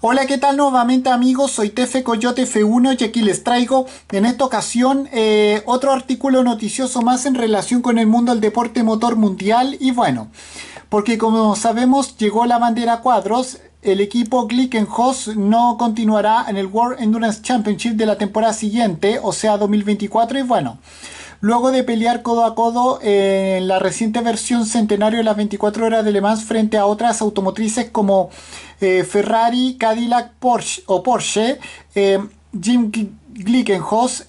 Hola, ¿qué tal nuevamente amigos? Soy Tefe Coyote F1 y aquí les traigo en esta ocasión eh, otro artículo noticioso más en relación con el mundo del deporte motor mundial y bueno, porque como sabemos llegó la bandera cuadros, el equipo Glickenhaus no continuará en el World Endurance Championship de la temporada siguiente, o sea 2024 y bueno luego de pelear codo a codo en eh, la reciente versión centenario de las 24 horas de Le Mans frente a otras automotrices como eh, Ferrari, Cadillac, Porsche o Porsche, eh, Jim Glickenhaus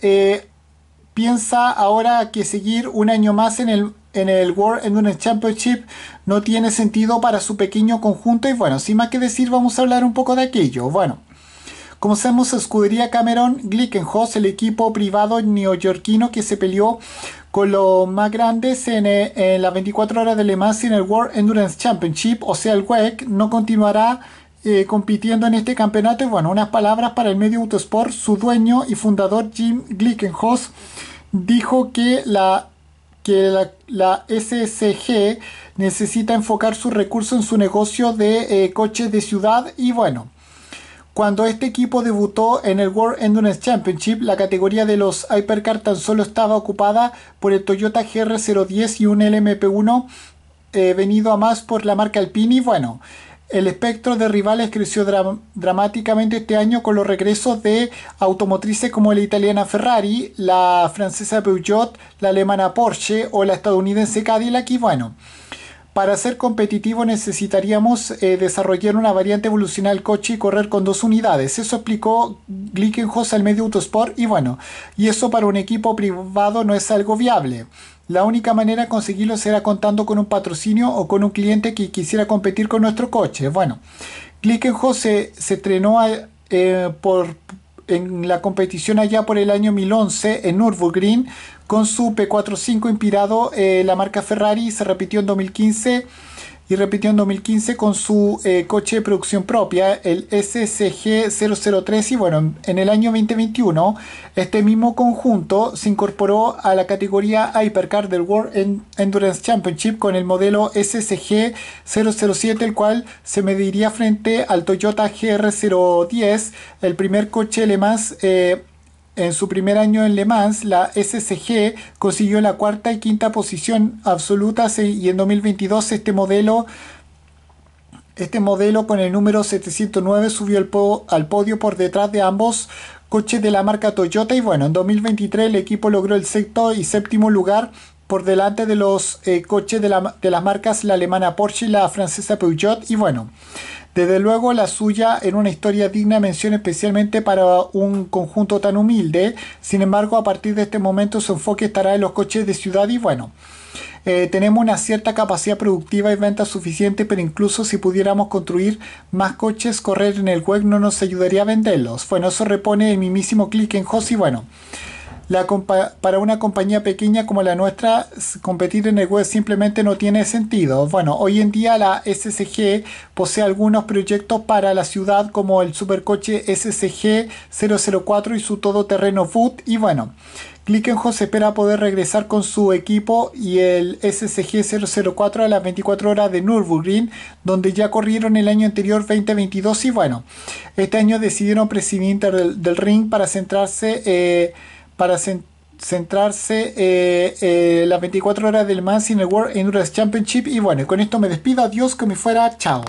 piensa ahora que seguir un año más en el en el World Endurance Championship no tiene sentido para su pequeño conjunto y bueno, sin más que decir vamos a hablar un poco de aquello. Bueno, como sabemos, Escudería Cameron Glickenhaus, el equipo privado neoyorquino que se peleó con los más grandes en, la eh, las 24 horas de Le Mans en el World Endurance Championship, o sea, el WEC, no continuará eh, compitiendo en este campeonato. Y bueno, unas palabras para el medio Autosport. Su dueño y fundador Jim Glickenhaus dijo que la que la, SSG necesita enfocar sus recursos... en su negocio de eh, coches de ciudad y bueno, cuando este equipo debutó en el World Endurance Championship, la categoría de los Hypercar tan solo estaba ocupada por el Toyota GR010 y un LMP1 eh, venido a más por la marca Alpini. Bueno, el espectro de rivales creció dramáticamente este año con los regresos de automotrices como la italiana Ferrari, la francesa Peugeot, la alemana Porsche o la estadounidense Cadillac y bueno. Para ser competitivo necesitaríamos eh, desarrollar una variante evolucional coche y correr con dos unidades. Eso explicó Glickenhaus al medio Autosport y bueno, y eso para un equipo privado no es algo viable. La única manera de conseguirlo será contando con un patrocinio o con un cliente que quisiera competir con nuestro coche. Bueno, Glickenhaus se, se, entrenó eh, por en la competición allá por el año 2011 en Nürburgring con su P45 inspirado eh, la marca Ferrari se repitió en 2015 y repitió en 2015 con su eh, coche de producción propia, el SCG 003 y bueno, en el año 2021 este mismo conjunto se incorporó a la categoría Hypercar del World Endurance Championship con el modelo SCG 007 el cual se mediría frente al Toyota GR010, el primer coche más eh, en su primer año en Le Mans, la SSG consiguió la cuarta y quinta posición absoluta y en 2022 este modelo, este modelo con el número 709 subió al podio por detrás de ambos coches de la marca Toyota y bueno, en 2023 el equipo logró el sexto y séptimo lugar por delante de los eh, coches de, de las marcas la alemana Porsche y la francesa Peugeot y bueno, desde luego la suya en una historia digna de mención especialmente para un conjunto tan humilde. Sin embargo, a partir de este momento su enfoque estará en los coches de ciudad y bueno. Eh, tenemos una cierta capacidad productiva y venta suficiente, pero incluso si pudiéramos construir más coches, correr en el web no nos ayudaría a venderlos. Bueno, eso repone el mismísimo clic en Hoss y bueno para una compañía pequeña como la nuestra, competir en el web simplemente no tiene sentido. Bueno, hoy en día la SSG posee algunos proyectos para la ciudad como el supercoche SSG 004 y su todoterreno Food. Y bueno, se espera poder regresar con su equipo y el SSG 004 a las 24 horas de Nürburgring, donde ya corrieron el año anterior 2022 y bueno, este año decidieron presidir del, ring para centrarse eh, para centrarse eh, eh, las 24 horas del in World Endurance Championship. Y bueno, con esto me despido. Adiós, que me fuera. Chao.